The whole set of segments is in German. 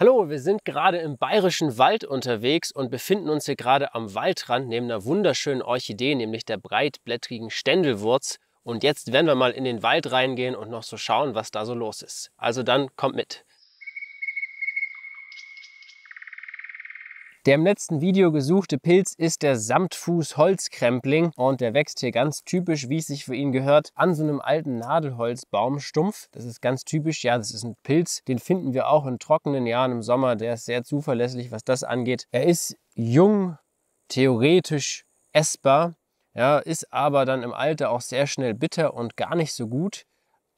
Hallo, wir sind gerade im bayerischen Wald unterwegs und befinden uns hier gerade am Waldrand neben einer wunderschönen Orchidee, nämlich der breitblättrigen Ständelwurz. Und jetzt werden wir mal in den Wald reingehen und noch so schauen, was da so los ist. Also dann kommt mit. Der im letzten Video gesuchte Pilz ist der Samtfuß-Holzkrempling und der wächst hier ganz typisch, wie es sich für ihn gehört, an so einem alten Nadelholzbaumstumpf. Das ist ganz typisch, ja, das ist ein Pilz, den finden wir auch in trockenen Jahren im Sommer, der ist sehr zuverlässig, was das angeht. Er ist jung, theoretisch essbar, ja, ist aber dann im Alter auch sehr schnell bitter und gar nicht so gut.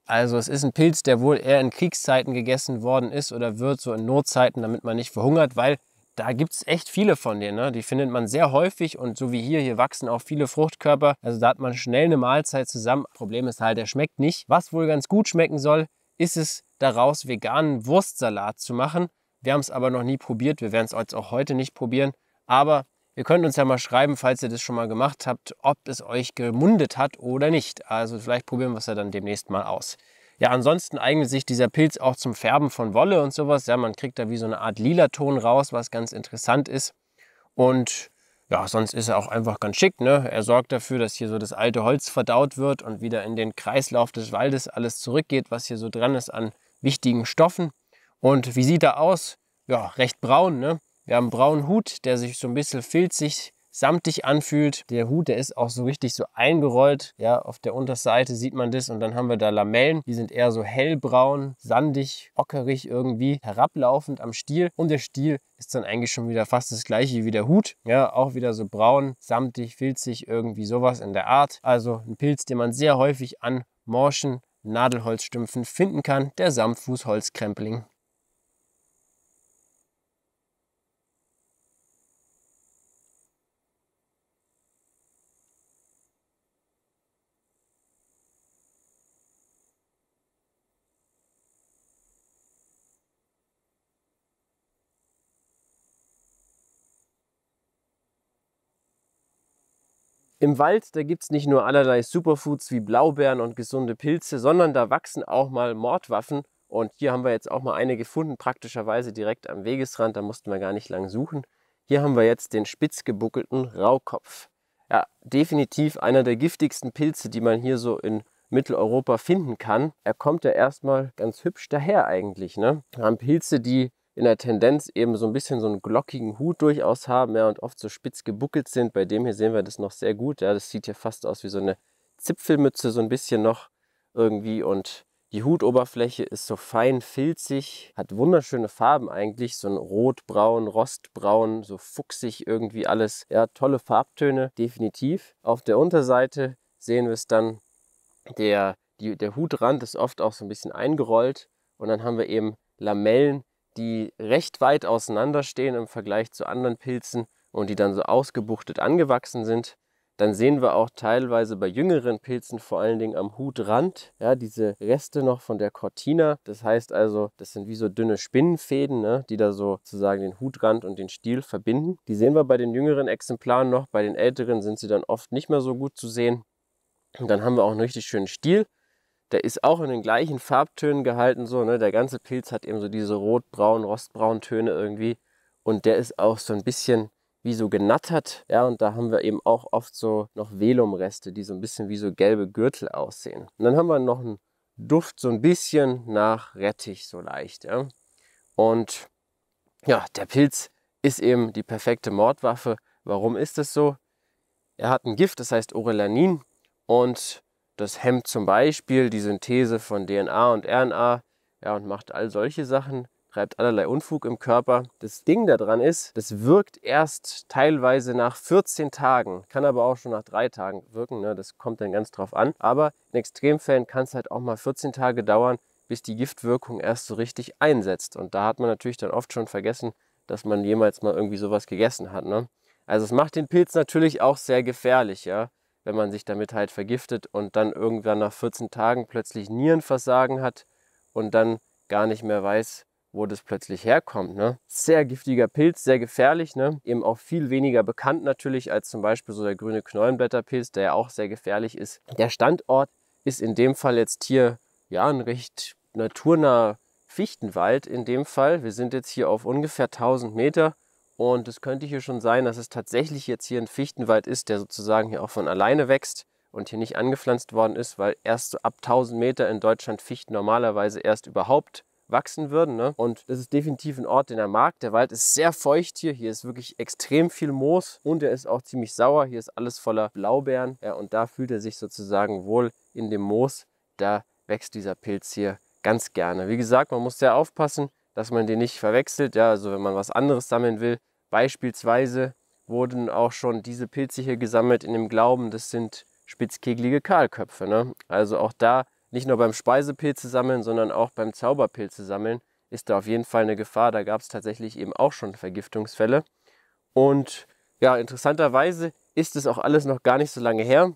Also es ist ein Pilz, der wohl eher in Kriegszeiten gegessen worden ist oder wird so in Notzeiten, damit man nicht verhungert, weil da gibt es echt viele von denen. Ne? Die findet man sehr häufig und so wie hier, hier wachsen auch viele Fruchtkörper. Also da hat man schnell eine Mahlzeit zusammen. Problem ist halt, der schmeckt nicht. Was wohl ganz gut schmecken soll, ist es, daraus veganen Wurstsalat zu machen. Wir haben es aber noch nie probiert. Wir werden es auch heute nicht probieren. Aber ihr könnt uns ja mal schreiben, falls ihr das schon mal gemacht habt, ob es euch gemundet hat oder nicht. Also vielleicht probieren wir es ja dann demnächst mal aus. Ja, ansonsten eignet sich dieser Pilz auch zum Färben von Wolle und sowas. Ja, man kriegt da wie so eine Art lila Ton raus, was ganz interessant ist. Und ja, sonst ist er auch einfach ganz schick. Ne? Er sorgt dafür, dass hier so das alte Holz verdaut wird und wieder in den Kreislauf des Waldes alles zurückgeht, was hier so dran ist an wichtigen Stoffen. Und wie sieht er aus? Ja, recht braun. Ne? Wir haben einen braunen Hut, der sich so ein bisschen filzig samtig anfühlt. Der Hut, der ist auch so richtig so eingerollt. Ja, auf der Unterseite sieht man das. Und dann haben wir da Lamellen. Die sind eher so hellbraun, sandig, ockerig irgendwie, herablaufend am Stiel. Und der Stiel ist dann eigentlich schon wieder fast das gleiche wie der Hut. Ja, auch wieder so braun, samtig, filzig, irgendwie sowas in der Art. Also ein Pilz, den man sehr häufig an Morschen, Nadelholzstümpfen finden kann, der Samtfußholzkrempling. Im Wald, da gibt es nicht nur allerlei Superfoods wie Blaubeeren und gesunde Pilze, sondern da wachsen auch mal Mordwaffen. Und hier haben wir jetzt auch mal eine gefunden, praktischerweise direkt am Wegesrand. Da mussten wir gar nicht lang suchen. Hier haben wir jetzt den spitz gebuckelten Raukopf. Ja, definitiv einer der giftigsten Pilze, die man hier so in Mitteleuropa finden kann. Er kommt ja erstmal ganz hübsch daher eigentlich. Ne? Wir haben Pilze, die in der Tendenz eben so ein bisschen so einen glockigen Hut durchaus haben ja, und oft so spitz gebuckelt sind. Bei dem hier sehen wir das noch sehr gut. Ja, das sieht hier fast aus wie so eine Zipfelmütze, so ein bisschen noch irgendwie. Und die Hutoberfläche ist so fein filzig, hat wunderschöne Farben eigentlich, so ein rotbraun, rostbraun, so fuchsig irgendwie alles. Ja, tolle Farbtöne, definitiv. Auf der Unterseite sehen wir es dann, der, die, der Hutrand ist oft auch so ein bisschen eingerollt und dann haben wir eben Lamellen, die recht weit auseinanderstehen im Vergleich zu anderen Pilzen und die dann so ausgebuchtet angewachsen sind, dann sehen wir auch teilweise bei jüngeren Pilzen vor allen Dingen am Hutrand, ja, diese Reste noch von der Cortina. Das heißt also, das sind wie so dünne Spinnenfäden, ne, die da sozusagen den Hutrand und den Stiel verbinden. Die sehen wir bei den jüngeren Exemplaren noch, bei den älteren sind sie dann oft nicht mehr so gut zu sehen. Und dann haben wir auch einen richtig schönen Stiel der ist auch in den gleichen Farbtönen gehalten, so, ne? Der ganze Pilz hat eben so diese rotbraun, rostbraun Töne irgendwie. Und der ist auch so ein bisschen wie so genattert, ja, und da haben wir eben auch oft so noch Velumreste, die so ein bisschen wie so gelbe Gürtel aussehen. Und dann haben wir noch einen Duft so ein bisschen nach Rettich, so leicht, ja. Und ja, der Pilz ist eben die perfekte Mordwaffe. Warum ist das so? Er hat ein Gift, das heißt Orelanin und das hemmt zum Beispiel die Synthese von DNA und RNA ja, und macht all solche Sachen, treibt allerlei Unfug im Körper. Das Ding daran ist, das wirkt erst teilweise nach 14 Tagen, kann aber auch schon nach drei Tagen wirken. Ne? Das kommt dann ganz drauf an. Aber in Extremfällen kann es halt auch mal 14 Tage dauern, bis die Giftwirkung erst so richtig einsetzt. Und da hat man natürlich dann oft schon vergessen, dass man jemals mal irgendwie sowas gegessen hat. Ne? Also es macht den Pilz natürlich auch sehr gefährlich, ja wenn man sich damit halt vergiftet und dann irgendwann nach 14 Tagen plötzlich Nierenversagen hat und dann gar nicht mehr weiß, wo das plötzlich herkommt. Ne? Sehr giftiger Pilz, sehr gefährlich, ne? eben auch viel weniger bekannt natürlich als zum Beispiel so der grüne Knollenblätterpilz, der ja auch sehr gefährlich ist. Der Standort ist in dem Fall jetzt hier ja ein recht naturnaher Fichtenwald in dem Fall. Wir sind jetzt hier auf ungefähr 1000 Meter und es könnte hier schon sein, dass es tatsächlich jetzt hier ein Fichtenwald ist, der sozusagen hier auch von alleine wächst und hier nicht angepflanzt worden ist, weil erst so ab 1000 Meter in Deutschland Fichten normalerweise erst überhaupt wachsen würden. Ne? Und das ist definitiv ein Ort, den er mag. Der Wald ist sehr feucht hier. Hier ist wirklich extrem viel Moos und er ist auch ziemlich sauer. Hier ist alles voller Blaubeeren. Ja, und da fühlt er sich sozusagen wohl in dem Moos. Da wächst dieser Pilz hier ganz gerne. Wie gesagt, man muss sehr aufpassen, dass man den nicht verwechselt. Ja, also wenn man was anderes sammeln will, Beispielsweise wurden auch schon diese Pilze hier gesammelt in dem Glauben, das sind spitzkegelige Kahlköpfe. Ne? Also auch da nicht nur beim Speisepilze sammeln, sondern auch beim Zauberpilze sammeln ist da auf jeden Fall eine Gefahr. Da gab es tatsächlich eben auch schon Vergiftungsfälle. Und ja, interessanterweise ist es auch alles noch gar nicht so lange her,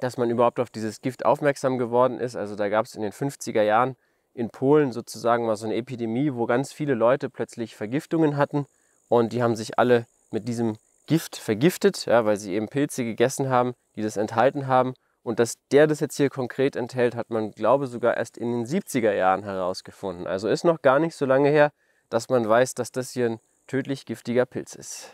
dass man überhaupt auf dieses Gift aufmerksam geworden ist. Also da gab es in den 50er Jahren in Polen sozusagen mal so eine Epidemie, wo ganz viele Leute plötzlich Vergiftungen hatten und die haben sich alle mit diesem Gift vergiftet, ja, weil sie eben Pilze gegessen haben, die das enthalten haben. Und dass der das jetzt hier konkret enthält, hat man, glaube ich, sogar erst in den 70er Jahren herausgefunden. Also ist noch gar nicht so lange her, dass man weiß, dass das hier ein tödlich giftiger Pilz ist.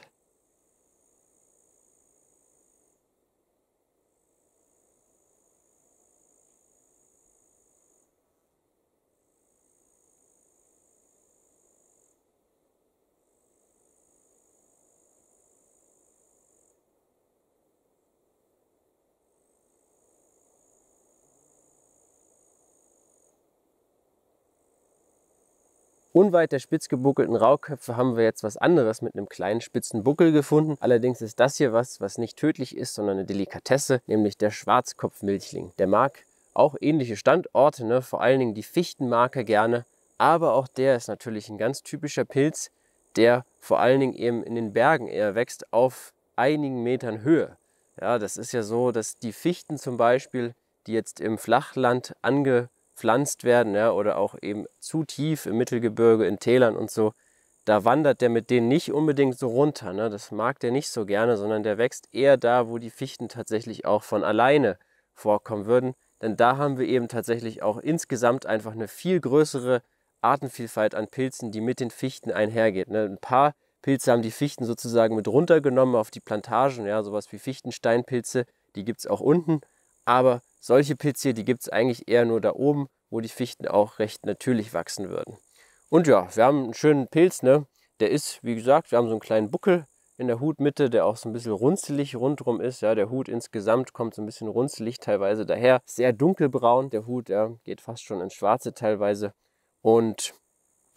Unweit der spitz gebuckelten Rauköpfe haben wir jetzt was anderes mit einem kleinen spitzen Buckel gefunden. Allerdings ist das hier was, was nicht tödlich ist, sondern eine Delikatesse, nämlich der Schwarzkopfmilchling. Der mag auch ähnliche Standorte, ne? vor allen Dingen die Fichtenmarke gerne. Aber auch der ist natürlich ein ganz typischer Pilz, der vor allen Dingen eben in den Bergen eher wächst, auf einigen Metern Höhe. Ja, das ist ja so, dass die Fichten zum Beispiel, die jetzt im Flachland ange gepflanzt werden ja, oder auch eben zu tief im Mittelgebirge, in Tälern und so, da wandert der mit denen nicht unbedingt so runter. Ne? Das mag der nicht so gerne, sondern der wächst eher da, wo die Fichten tatsächlich auch von alleine vorkommen würden. Denn da haben wir eben tatsächlich auch insgesamt einfach eine viel größere Artenvielfalt an Pilzen, die mit den Fichten einhergeht. Ne? Ein paar Pilze haben die Fichten sozusagen mit runtergenommen auf die Plantagen, ja, sowas wie Fichtensteinpilze, die gibt es auch unten. Aber solche Pilze, die gibt es eigentlich eher nur da oben, wo die Fichten auch recht natürlich wachsen würden. Und ja, wir haben einen schönen Pilz, ne? Der ist, wie gesagt, wir haben so einen kleinen Buckel in der Hutmitte, der auch so ein bisschen runzelig rundherum ist. Ja, der Hut insgesamt kommt so ein bisschen runzelig teilweise daher. Sehr dunkelbraun, der Hut, ja, geht fast schon ins Schwarze teilweise. Und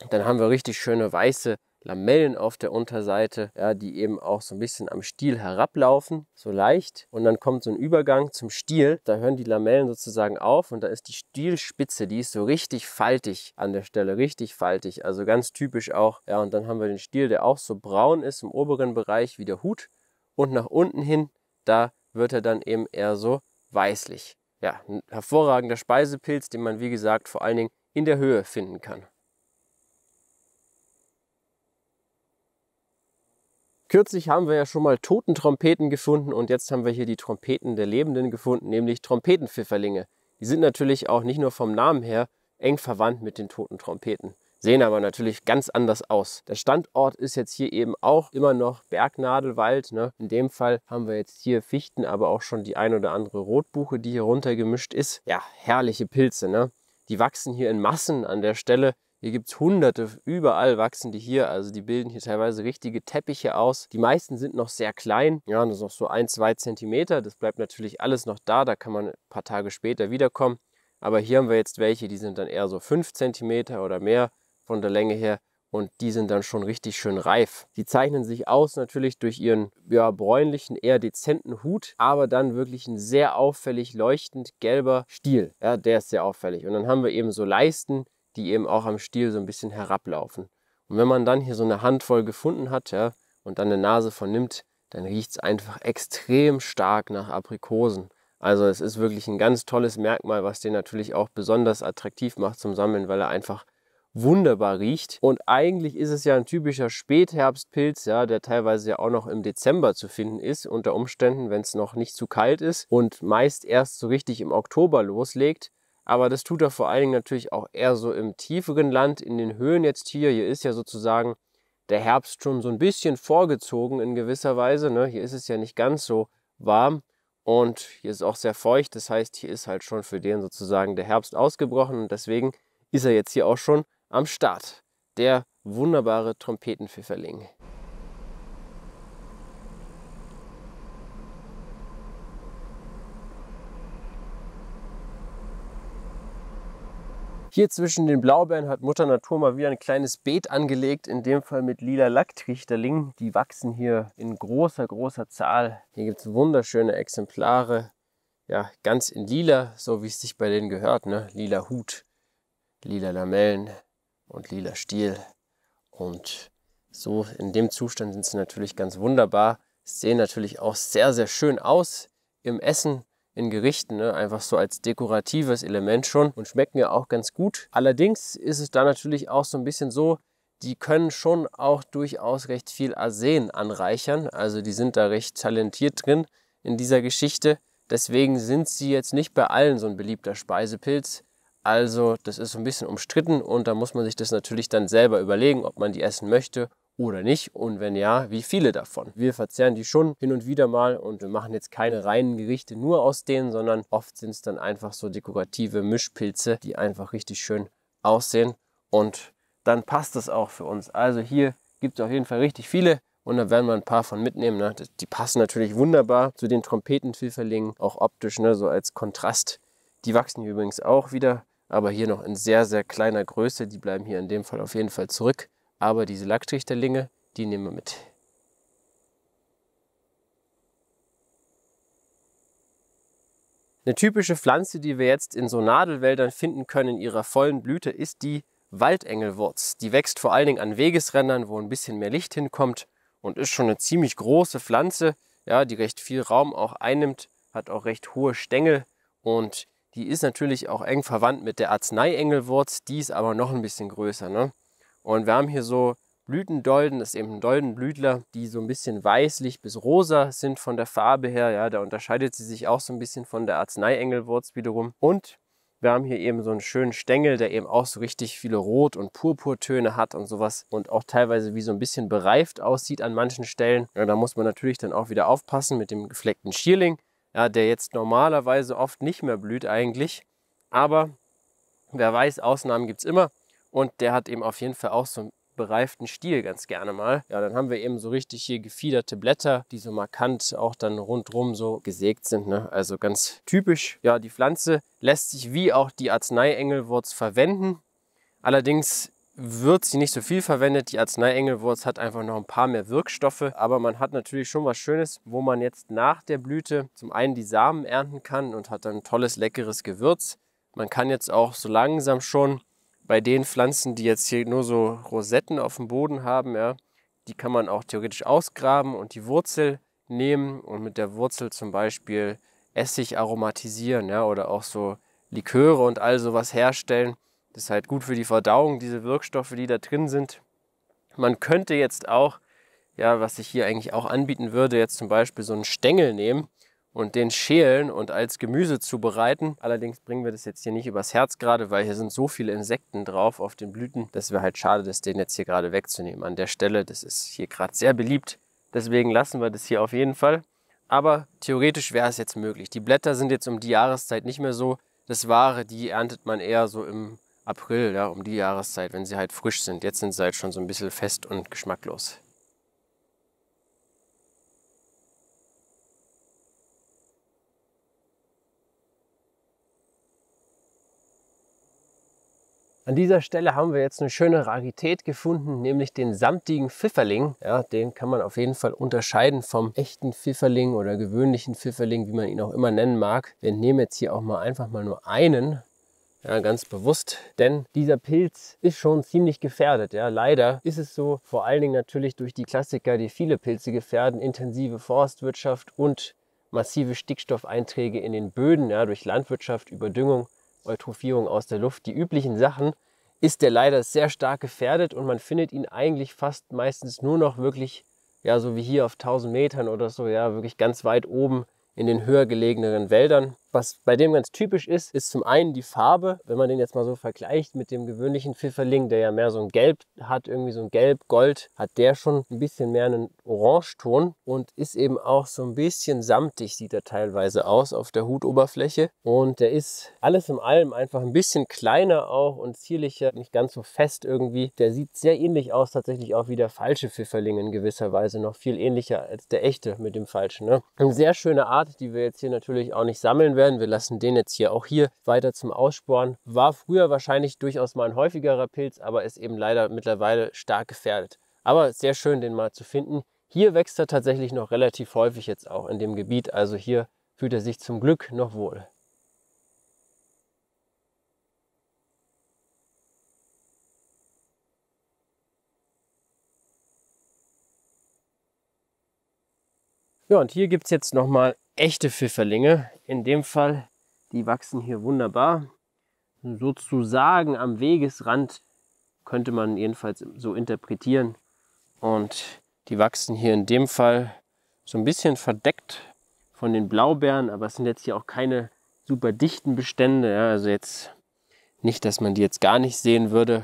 dann haben wir richtig schöne weiße Lamellen auf der Unterseite, ja, die eben auch so ein bisschen am Stiel herablaufen, so leicht. Und dann kommt so ein Übergang zum Stiel. Da hören die Lamellen sozusagen auf und da ist die Stielspitze, die ist so richtig faltig an der Stelle, richtig faltig. Also ganz typisch auch. Ja, und dann haben wir den Stiel, der auch so braun ist im oberen Bereich wie der Hut. Und nach unten hin, da wird er dann eben eher so weißlich. Ja, ein hervorragender Speisepilz, den man wie gesagt vor allen Dingen in der Höhe finden kann. Kürzlich haben wir ja schon mal Totentrompeten gefunden und jetzt haben wir hier die Trompeten der Lebenden gefunden, nämlich Trompetenpfifferlinge. Die sind natürlich auch nicht nur vom Namen her eng verwandt mit den Totentrompeten, sehen aber natürlich ganz anders aus. Der Standort ist jetzt hier eben auch immer noch Bergnadelwald. Ne? In dem Fall haben wir jetzt hier Fichten, aber auch schon die ein oder andere Rotbuche, die hier runtergemischt ist. Ja, herrliche Pilze. Ne? Die wachsen hier in Massen an der Stelle. Hier gibt es hunderte, überall wachsen die hier. Also die bilden hier teilweise richtige Teppiche aus. Die meisten sind noch sehr klein. Ja, das ist noch so ein, zwei Zentimeter. Das bleibt natürlich alles noch da. Da kann man ein paar Tage später wiederkommen. Aber hier haben wir jetzt welche, die sind dann eher so fünf Zentimeter oder mehr von der Länge her. Und die sind dann schon richtig schön reif. Die zeichnen sich aus natürlich durch ihren ja, bräunlichen, eher dezenten Hut, aber dann wirklich ein sehr auffällig leuchtend gelber Stiel. Ja, der ist sehr auffällig. Und dann haben wir eben so Leisten, die eben auch am Stiel so ein bisschen herablaufen. Und wenn man dann hier so eine Handvoll gefunden hat ja, und dann eine Nase von nimmt, dann riecht es einfach extrem stark nach Aprikosen. Also es ist wirklich ein ganz tolles Merkmal, was den natürlich auch besonders attraktiv macht zum Sammeln, weil er einfach wunderbar riecht. Und eigentlich ist es ja ein typischer Spätherbstpilz, ja, der teilweise ja auch noch im Dezember zu finden ist, unter Umständen, wenn es noch nicht zu kalt ist und meist erst so richtig im Oktober loslegt aber das tut er vor allen Dingen natürlich auch eher so im tieferen Land, in den Höhen jetzt hier. Hier ist ja sozusagen der Herbst schon so ein bisschen vorgezogen in gewisser Weise. Ne? Hier ist es ja nicht ganz so warm und hier ist auch sehr feucht. Das heißt, hier ist halt schon für den sozusagen der Herbst ausgebrochen und deswegen ist er jetzt hier auch schon am Start. Der wunderbare Trompetenpfifferling. Hier zwischen den Blaubeeren hat Mutter Natur mal wieder ein kleines Beet angelegt, in dem Fall mit lila Lacktrichterlingen. Die wachsen hier in großer, großer Zahl. Hier gibt es wunderschöne Exemplare, ja, ganz in lila, so wie es sich bei denen gehört, ne? Lila Hut, lila Lamellen und lila Stiel. Und so in dem Zustand sind sie natürlich ganz wunderbar, sehen natürlich auch sehr, sehr schön aus im Essen in Gerichten, ne? einfach so als dekoratives Element schon und schmecken ja auch ganz gut. Allerdings ist es da natürlich auch so ein bisschen so, die können schon auch durchaus recht viel Arsen anreichern. Also die sind da recht talentiert drin in dieser Geschichte. Deswegen sind sie jetzt nicht bei allen so ein beliebter Speisepilz. Also das ist so ein bisschen umstritten und da muss man sich das natürlich dann selber überlegen, ob man die essen möchte oder nicht? Und wenn ja, wie viele davon? Wir verzehren die schon hin und wieder mal und wir machen jetzt keine reinen Gerichte nur aus denen, sondern oft sind es dann einfach so dekorative Mischpilze, die einfach richtig schön aussehen und dann passt es auch für uns. Also hier gibt es auf jeden Fall richtig viele und da werden wir ein paar von mitnehmen. Ne? Die passen natürlich wunderbar zu den Trompetenpfifferlingen, auch optisch, ne? so als Kontrast. Die wachsen hier übrigens auch wieder, aber hier noch in sehr, sehr kleiner Größe. Die bleiben hier in dem Fall auf jeden Fall zurück. Aber diese Lacktrichterlinge, die nehmen wir mit. Eine typische Pflanze, die wir jetzt in so Nadelwäldern finden können in ihrer vollen Blüte, ist die Waldengelwurz. Die wächst vor allen Dingen an Wegesrändern, wo ein bisschen mehr Licht hinkommt und ist schon eine ziemlich große Pflanze, ja, die recht viel Raum auch einnimmt, hat auch recht hohe Stängel und die ist natürlich auch eng verwandt mit der Arzneiengelwurz, die ist aber noch ein bisschen größer. Ne? Und wir haben hier so Blütendolden, das ist eben ein Doldenblütler, die so ein bisschen weißlich bis rosa sind von der Farbe her. Ja, da unterscheidet sie sich auch so ein bisschen von der Arzneiengelwurz wiederum. Und wir haben hier eben so einen schönen Stängel, der eben auch so richtig viele Rot- und Purpurtöne hat und sowas und auch teilweise wie so ein bisschen bereift aussieht an manchen Stellen. Ja, da muss man natürlich dann auch wieder aufpassen mit dem gefleckten Schierling, ja, der jetzt normalerweise oft nicht mehr blüht eigentlich. Aber wer weiß, Ausnahmen gibt es immer. Und der hat eben auf jeden Fall auch so einen bereiften Stiel ganz gerne mal. Ja, dann haben wir eben so richtig hier gefiederte Blätter, die so markant auch dann rundrum so gesägt sind. Ne? Also ganz typisch. Ja, die Pflanze lässt sich wie auch die Arzneiengelwurz verwenden. Allerdings wird sie nicht so viel verwendet. Die Arzneiengelwurz hat einfach noch ein paar mehr Wirkstoffe, aber man hat natürlich schon was Schönes, wo man jetzt nach der Blüte zum einen die Samen ernten kann und hat dann ein tolles, leckeres Gewürz. Man kann jetzt auch so langsam schon bei den Pflanzen, die jetzt hier nur so Rosetten auf dem Boden haben, ja, die kann man auch theoretisch ausgraben und die Wurzel nehmen und mit der Wurzel zum Beispiel Essig aromatisieren ja, oder auch so Liköre und all sowas herstellen. Das ist halt gut für die Verdauung, diese Wirkstoffe, die da drin sind. Man könnte jetzt auch, ja, was ich hier eigentlich auch anbieten würde, jetzt zum Beispiel so einen Stängel nehmen und den schälen und als Gemüse zubereiten. Allerdings bringen wir das jetzt hier nicht übers Herz gerade, weil hier sind so viele Insekten drauf auf den Blüten. Das wäre halt schade, das den jetzt hier gerade wegzunehmen an der Stelle. Das ist hier gerade sehr beliebt. Deswegen lassen wir das hier auf jeden Fall. Aber theoretisch wäre es jetzt möglich. Die Blätter sind jetzt um die Jahreszeit nicht mehr so das Wahre. Die erntet man eher so im April, ja, um die Jahreszeit, wenn sie halt frisch sind. Jetzt sind sie halt schon so ein bisschen fest und geschmacklos. An dieser Stelle haben wir jetzt eine schöne Rarität gefunden, nämlich den samtigen Pfifferling. Ja, den kann man auf jeden Fall unterscheiden vom echten Pfifferling oder gewöhnlichen Pfifferling, wie man ihn auch immer nennen mag. Wir nehmen jetzt hier auch mal einfach mal nur einen ja, ganz bewusst, denn dieser Pilz ist schon ziemlich gefährdet. Ja, leider ist es so, vor allen Dingen natürlich durch die Klassiker, die viele Pilze gefährden, intensive Forstwirtschaft und massive Stickstoffeinträge in den Böden, ja, durch Landwirtschaft, Überdüngung Eutrophierung aus der Luft, die üblichen Sachen, ist der leider sehr stark gefährdet und man findet ihn eigentlich fast meistens nur noch wirklich, ja, so wie hier auf 1000 Metern oder so, ja, wirklich ganz weit oben in den höher gelegenen Wäldern. Was bei dem ganz typisch ist, ist zum einen die Farbe. Wenn man den jetzt mal so vergleicht mit dem gewöhnlichen Pfifferling, der ja mehr so ein Gelb hat, irgendwie so ein Gelb-Gold, hat der schon ein bisschen mehr einen Orangeton und ist eben auch so ein bisschen samtig, sieht er teilweise aus auf der Hutoberfläche. Und der ist alles in allem einfach ein bisschen kleiner auch und zierlicher, nicht ganz so fest irgendwie. Der sieht sehr ähnlich aus, tatsächlich auch wie der falsche Pfifferling in gewisser Weise, noch viel ähnlicher als der echte mit dem falschen. Ne? Eine sehr schöne Art, die wir jetzt hier natürlich auch nicht sammeln werden werden. Wir lassen den jetzt hier auch hier weiter zum Aussporen. War früher wahrscheinlich durchaus mal ein häufigerer Pilz, aber ist eben leider mittlerweile stark gefährdet. Aber sehr schön, den mal zu finden. Hier wächst er tatsächlich noch relativ häufig jetzt auch in dem Gebiet. Also hier fühlt er sich zum Glück noch wohl. Ja, und hier gibt es jetzt nochmal echte Pfifferlinge. In dem Fall, die wachsen hier wunderbar. Sozusagen am Wegesrand könnte man jedenfalls so interpretieren. Und die wachsen hier in dem Fall so ein bisschen verdeckt von den Blaubeeren, aber es sind jetzt hier auch keine super dichten Bestände. Ja, also jetzt nicht, dass man die jetzt gar nicht sehen würde,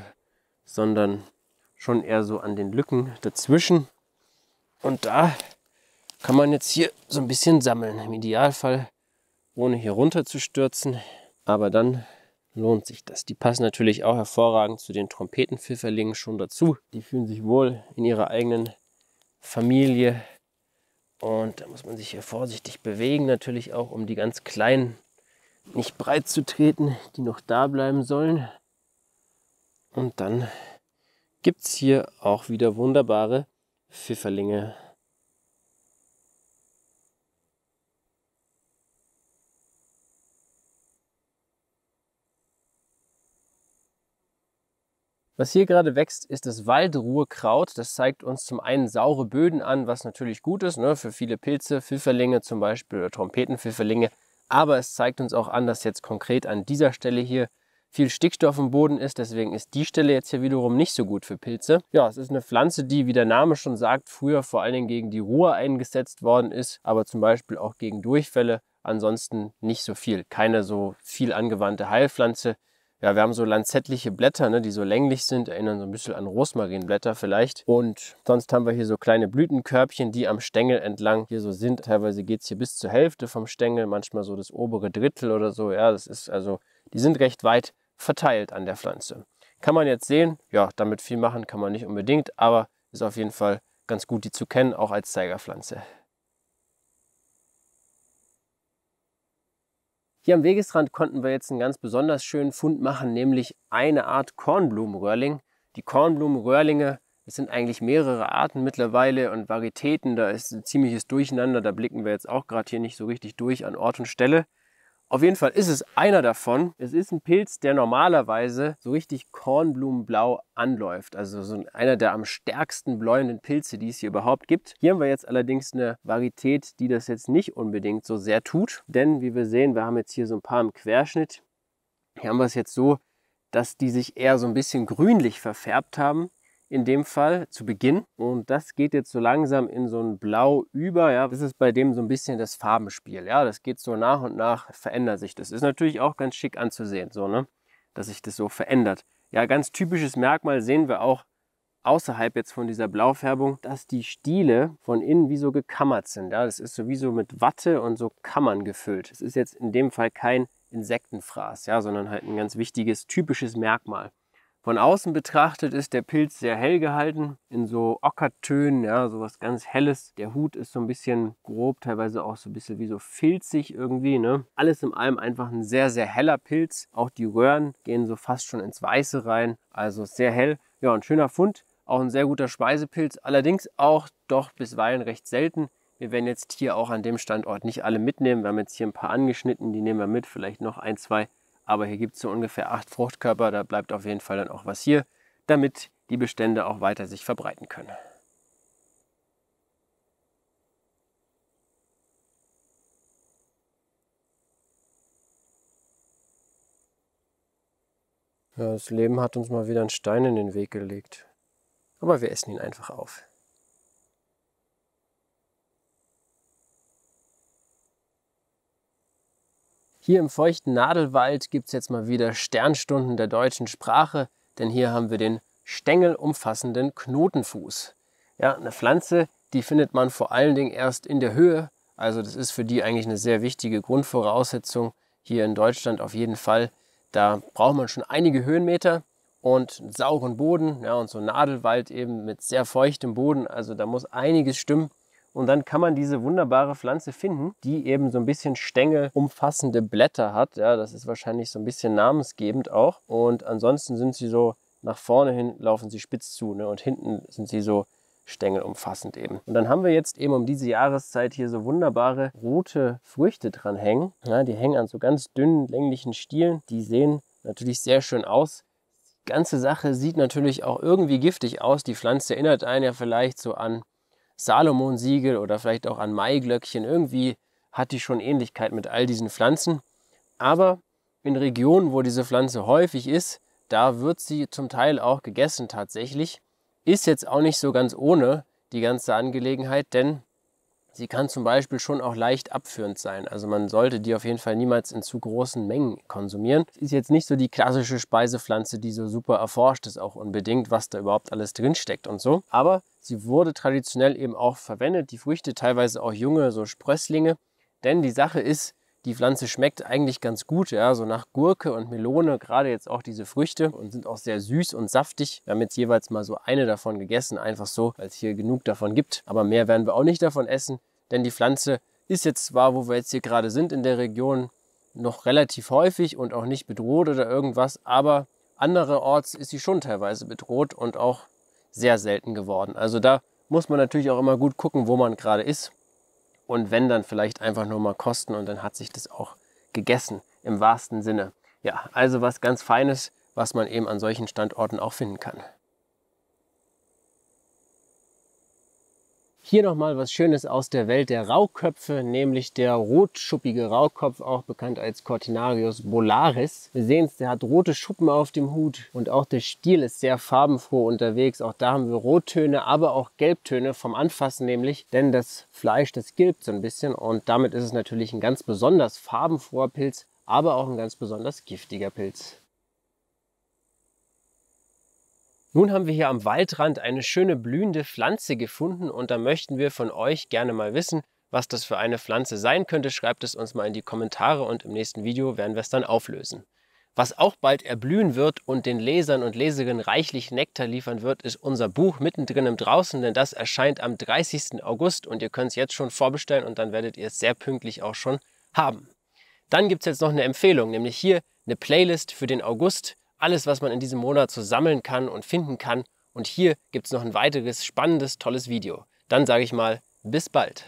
sondern schon eher so an den Lücken dazwischen. Und da kann man jetzt hier so ein bisschen sammeln. Im Idealfall ohne hier runter zu stürzen, aber dann lohnt sich das. Die passen natürlich auch hervorragend zu den Trompetenpfifferlingen schon dazu. Die fühlen sich wohl in ihrer eigenen Familie und da muss man sich hier vorsichtig bewegen, natürlich auch, um die ganz kleinen nicht breit zu treten, die noch da bleiben sollen. Und dann gibt es hier auch wieder wunderbare Pfifferlinge. Was hier gerade wächst, ist das Waldruhekraut. Das zeigt uns zum einen saure Böden an, was natürlich gut ist, ne, für viele Pilze, Pfifferlinge zum Beispiel oder Trompetenpfifferlinge. Aber es zeigt uns auch an, dass jetzt konkret an dieser Stelle hier viel Stickstoff im Boden ist. Deswegen ist die Stelle jetzt hier wiederum nicht so gut für Pilze. Ja, es ist eine Pflanze, die, wie der Name schon sagt, früher vor allen Dingen gegen die Ruhe eingesetzt worden ist, aber zum Beispiel auch gegen Durchfälle. Ansonsten nicht so viel. Keine so viel angewandte Heilpflanze ja, wir haben so lanzettliche Blätter, ne, die so länglich sind, erinnern so ein bisschen an Rosmarinblätter vielleicht. Und sonst haben wir hier so kleine Blütenkörbchen, die am Stängel entlang hier so sind. Teilweise geht es hier bis zur Hälfte vom Stängel, manchmal so das obere Drittel oder so. Ja, das ist also, die sind recht weit verteilt an der Pflanze. Kann man jetzt sehen, ja, damit viel machen kann man nicht unbedingt, aber ist auf jeden Fall ganz gut, die zu kennen, auch als Zeigerpflanze. Hier am Wegesrand konnten wir jetzt einen ganz besonders schönen Fund machen, nämlich eine Art Kornblumenröhrling. Die Kornblumenröhrlinge, es sind eigentlich mehrere Arten mittlerweile und Varietäten, da ist ein ziemliches Durcheinander, da blicken wir jetzt auch gerade hier nicht so richtig durch an Ort und Stelle. Auf jeden Fall ist es einer davon. Es ist ein Pilz, der normalerweise so richtig kornblumenblau anläuft. Also so einer der am stärksten bläuenden Pilze, die es hier überhaupt gibt. Hier haben wir jetzt allerdings eine Varietät, die das jetzt nicht unbedingt so sehr tut. Denn wie wir sehen, wir haben jetzt hier so ein paar im Querschnitt. Hier haben wir es jetzt so, dass die sich eher so ein bisschen grünlich verfärbt haben in dem Fall zu Beginn. Und das geht jetzt so langsam in so ein Blau über. Ja, das ist bei dem so ein bisschen das Farbenspiel. Ja, das geht so nach und nach verändert sich das. Ist natürlich auch ganz schick anzusehen, so ne, dass sich das so verändert. Ja, ganz typisches Merkmal sehen wir auch außerhalb jetzt von dieser Blaufärbung, dass die Stiele von innen wie so gekammert sind. Ja, das ist sowieso mit Watte und so Kammern gefüllt. Es ist jetzt in dem Fall kein Insektenfraß, ja, sondern halt ein ganz wichtiges typisches Merkmal. Von außen betrachtet ist der Pilz sehr hell gehalten, in so Ockertönen, ja, sowas ganz Helles. Der Hut ist so ein bisschen grob, teilweise auch so ein bisschen wie so filzig irgendwie. Ne? Alles in allem einfach ein sehr, sehr heller Pilz. Auch die Röhren gehen so fast schon ins Weiße rein, also sehr hell. Ja, ein schöner Fund, auch ein sehr guter Speisepilz, allerdings auch doch bisweilen recht selten. Wir werden jetzt hier auch an dem Standort nicht alle mitnehmen. Wir haben jetzt hier ein paar angeschnitten, die nehmen wir mit, vielleicht noch ein, zwei aber hier gibt es so ungefähr acht Fruchtkörper, da bleibt auf jeden Fall dann auch was hier, damit die Bestände auch weiter sich verbreiten können. Ja, das Leben hat uns mal wieder einen Stein in den Weg gelegt. Aber wir essen ihn einfach auf. Hier im feuchten Nadelwald gibt es jetzt mal wieder Sternstunden der deutschen Sprache, denn hier haben wir den stängelumfassenden Knotenfuß. Ja, eine Pflanze, die findet man vor allen Dingen erst in der Höhe, also das ist für die eigentlich eine sehr wichtige Grundvoraussetzung hier in Deutschland auf jeden Fall. Da braucht man schon einige Höhenmeter und sauren Boden ja, und so Nadelwald eben mit sehr feuchtem Boden. Also da muss einiges stimmen, und dann kann man diese wunderbare Pflanze finden, die eben so ein bisschen Stängel umfassende Blätter hat. Ja, das ist wahrscheinlich so ein bisschen namensgebend auch. Und ansonsten sind sie so nach vorne hin laufen sie spitz zu ne? und hinten sind sie so stängelumfassend eben. Und dann haben wir jetzt eben um diese Jahreszeit hier so wunderbare rote Früchte dran hängen. Ja, die hängen an so ganz dünnen, länglichen Stielen. Die sehen natürlich sehr schön aus. Die ganze Sache sieht natürlich auch irgendwie giftig aus. Die Pflanze erinnert einen ja vielleicht so an Salomonsiegel oder vielleicht auch an Maiglöckchen. Irgendwie hat die schon Ähnlichkeit mit all diesen Pflanzen. Aber in Regionen, wo diese Pflanze häufig ist, da wird sie zum Teil auch gegessen tatsächlich. Ist jetzt auch nicht so ganz ohne die ganze Angelegenheit, denn Sie kann zum Beispiel schon auch leicht abführend sein. Also man sollte die auf jeden Fall niemals in zu großen Mengen konsumieren. ist jetzt nicht so die klassische Speisepflanze, die so super erforscht ist, auch unbedingt, was da überhaupt alles drinsteckt und so. Aber sie wurde traditionell eben auch verwendet, die Früchte, teilweise auch junge, so Sprösslinge. Denn die Sache ist, die Pflanze schmeckt eigentlich ganz gut, ja, so nach Gurke und Melone, gerade jetzt auch diese Früchte und sind auch sehr süß und saftig. Wir haben jetzt jeweils mal so eine davon gegessen, einfach so, weil es hier genug davon gibt. Aber mehr werden wir auch nicht davon essen, denn die Pflanze ist jetzt zwar, wo wir jetzt hier gerade sind in der Region, noch relativ häufig und auch nicht bedroht oder irgendwas, aber andererorts ist sie schon teilweise bedroht und auch sehr selten geworden. Also da muss man natürlich auch immer gut gucken, wo man gerade ist und wenn dann vielleicht einfach nur mal kosten und dann hat sich das auch gegessen im wahrsten Sinne. Ja, also was ganz Feines, was man eben an solchen Standorten auch finden kann. Hier nochmal was Schönes aus der Welt der Rauköpfe, nämlich der rotschuppige Raukopf, auch bekannt als Cortinarius bolaris. Wir sehen es, der hat rote Schuppen auf dem Hut und auch der Stiel ist sehr farbenfroh unterwegs. Auch da haben wir Rottöne, aber auch Gelbtöne vom Anfassen nämlich, denn das Fleisch, das gilbt so ein bisschen und damit ist es natürlich ein ganz besonders farbenfroher Pilz, aber auch ein ganz besonders giftiger Pilz. Nun haben wir hier am Waldrand eine schöne blühende Pflanze gefunden und da möchten wir von euch gerne mal wissen, was das für eine Pflanze sein könnte. Schreibt es uns mal in die Kommentare und im nächsten Video werden wir es dann auflösen. Was auch bald erblühen wird und den Lesern und Leserinnen reichlich Nektar liefern wird, ist unser Buch mittendrin im Draußen, denn das erscheint am 30. August und ihr könnt es jetzt schon vorbestellen und dann werdet ihr es sehr pünktlich auch schon haben. Dann gibt es jetzt noch eine Empfehlung, nämlich hier eine Playlist für den August alles, was man in diesem Monat so sammeln kann und finden kann. Und hier gibt es noch ein weiteres spannendes, tolles Video. Dann sage ich mal, bis bald.